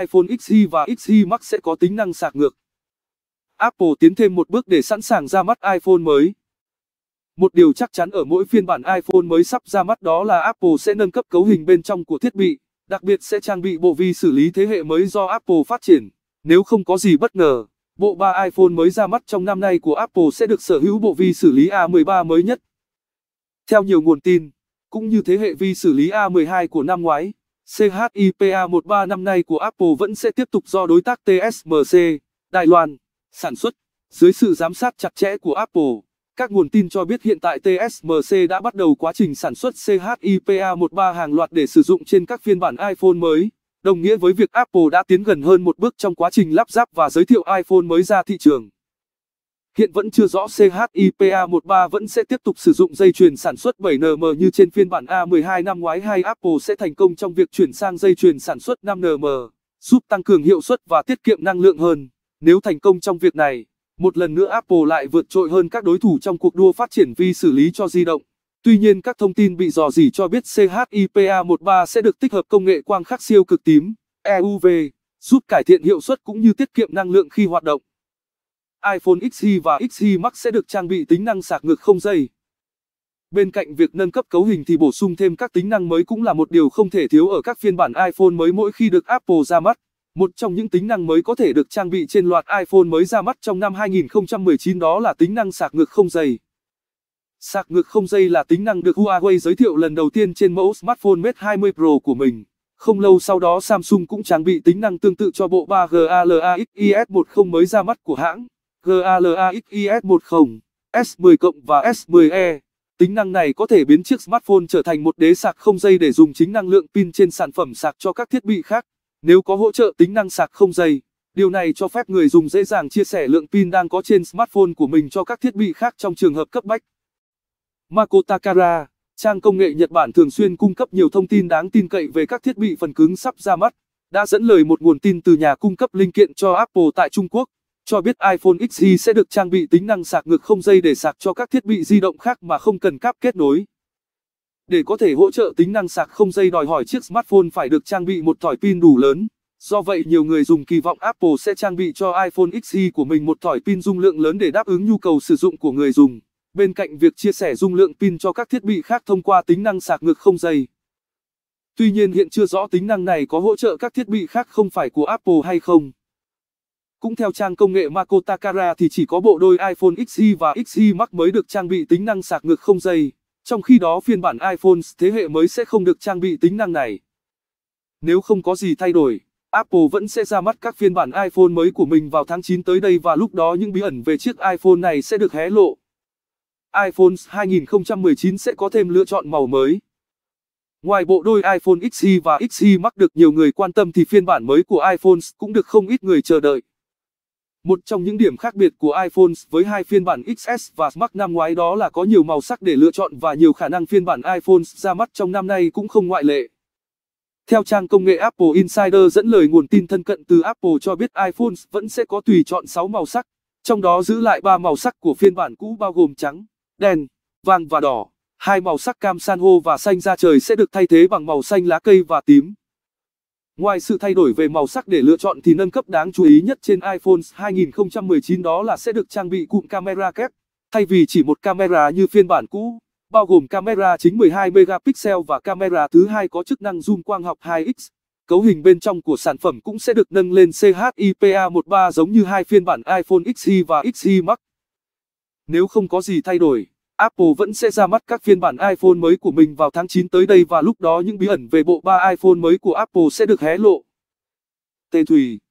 iPhone XY và XY Max sẽ có tính năng sạc ngược. Apple tiến thêm một bước để sẵn sàng ra mắt iPhone mới. Một điều chắc chắn ở mỗi phiên bản iPhone mới sắp ra mắt đó là Apple sẽ nâng cấp cấu hình bên trong của thiết bị, đặc biệt sẽ trang bị bộ vi xử lý thế hệ mới do Apple phát triển. Nếu không có gì bất ngờ, bộ ba iPhone mới ra mắt trong năm nay của Apple sẽ được sở hữu bộ vi xử lý A13 mới nhất. Theo nhiều nguồn tin, cũng như thế hệ vi xử lý A12 của năm ngoái, CHIPA13 năm nay của Apple vẫn sẽ tiếp tục do đối tác TSMC, Đài Loan, sản xuất. Dưới sự giám sát chặt chẽ của Apple, các nguồn tin cho biết hiện tại TSMC đã bắt đầu quá trình sản xuất CHIPA13 hàng loạt để sử dụng trên các phiên bản iPhone mới, đồng nghĩa với việc Apple đã tiến gần hơn một bước trong quá trình lắp ráp và giới thiệu iPhone mới ra thị trường. Hiện vẫn chưa rõ CHIPA13 vẫn sẽ tiếp tục sử dụng dây chuyền sản xuất 7nm như trên phiên bản A12 năm ngoái hay Apple sẽ thành công trong việc chuyển sang dây chuyền sản xuất 5nm, giúp tăng cường hiệu suất và tiết kiệm năng lượng hơn. Nếu thành công trong việc này, một lần nữa Apple lại vượt trội hơn các đối thủ trong cuộc đua phát triển vi xử lý cho di động. Tuy nhiên các thông tin bị dò dỉ cho biết CHIPA13 sẽ được tích hợp công nghệ quang khắc siêu cực tím, EUV, giúp cải thiện hiệu suất cũng như tiết kiệm năng lượng khi hoạt động iPhone XE và XE Max sẽ được trang bị tính năng sạc ngược không dây. Bên cạnh việc nâng cấp cấu hình thì bổ sung thêm các tính năng mới cũng là một điều không thể thiếu ở các phiên bản iPhone mới mỗi khi được Apple ra mắt. Một trong những tính năng mới có thể được trang bị trên loạt iPhone mới ra mắt trong năm 2019 đó là tính năng sạc ngược không dây. Sạc ngược không dây là tính năng được Huawei giới thiệu lần đầu tiên trên mẫu smartphone Mate 20 Pro của mình. Không lâu sau đó Samsung cũng trang bị tính năng tương tự cho bộ 3G ALAXIS10 mới ra mắt của hãng. GALAXIS10, S10 cộng và S10e. Tính năng này có thể biến chiếc smartphone trở thành một đế sạc không dây để dùng chính năng lượng pin trên sản phẩm sạc cho các thiết bị khác. Nếu có hỗ trợ tính năng sạc không dây, điều này cho phép người dùng dễ dàng chia sẻ lượng pin đang có trên smartphone của mình cho các thiết bị khác trong trường hợp cấp bách. Mako Takara, trang công nghệ Nhật Bản thường xuyên cung cấp nhiều thông tin đáng tin cậy về các thiết bị phần cứng sắp ra mắt, đã dẫn lời một nguồn tin từ nhà cung cấp linh kiện cho Apple tại Trung Quốc cho biết iPhone XE sẽ được trang bị tính năng sạc ngược không dây để sạc cho các thiết bị di động khác mà không cần cáp kết nối. Để có thể hỗ trợ tính năng sạc không dây đòi hỏi chiếc smartphone phải được trang bị một thỏi pin đủ lớn. Do vậy nhiều người dùng kỳ vọng Apple sẽ trang bị cho iPhone XE của mình một thỏi pin dung lượng lớn để đáp ứng nhu cầu sử dụng của người dùng. Bên cạnh việc chia sẻ dung lượng pin cho các thiết bị khác thông qua tính năng sạc ngược không dây. Tuy nhiên hiện chưa rõ tính năng này có hỗ trợ các thiết bị khác không phải của Apple hay không. Cũng theo trang công nghệ makotakara thì chỉ có bộ đôi iPhone XE và XE Max mới được trang bị tính năng sạc ngược không dây, trong khi đó phiên bản iPhone thế hệ mới sẽ không được trang bị tính năng này. Nếu không có gì thay đổi, Apple vẫn sẽ ra mắt các phiên bản iPhone mới của mình vào tháng 9 tới đây và lúc đó những bí ẩn về chiếc iPhone này sẽ được hé lộ. iPhone 2019 sẽ có thêm lựa chọn màu mới. Ngoài bộ đôi iPhone XE và XE Max được nhiều người quan tâm thì phiên bản mới của iPhone cũng được không ít người chờ đợi. Một trong những điểm khác biệt của iPhone với hai phiên bản XS và Max năm ngoái đó là có nhiều màu sắc để lựa chọn và nhiều khả năng phiên bản iPhone ra mắt trong năm nay cũng không ngoại lệ. Theo trang công nghệ Apple Insider dẫn lời nguồn tin thân cận từ Apple cho biết iPhone vẫn sẽ có tùy chọn 6 màu sắc, trong đó giữ lại 3 màu sắc của phiên bản cũ bao gồm trắng, đen, vàng và đỏ. Hai màu sắc cam san hô và xanh da trời sẽ được thay thế bằng màu xanh lá cây và tím. Ngoài sự thay đổi về màu sắc để lựa chọn thì nâng cấp đáng chú ý nhất trên iPhone 2019 đó là sẽ được trang bị cụm camera kép. Thay vì chỉ một camera như phiên bản cũ, bao gồm camera chính 12 megapixel và camera thứ hai có chức năng zoom quang học 2x. Cấu hình bên trong của sản phẩm cũng sẽ được nâng lên CHIPA13 giống như hai phiên bản iPhone XE và XE Max. Nếu không có gì thay đổi, Apple vẫn sẽ ra mắt các phiên bản iPhone mới của mình vào tháng 9 tới đây và lúc đó những bí ẩn về bộ ba iPhone mới của Apple sẽ được hé lộ. Tê Thủy.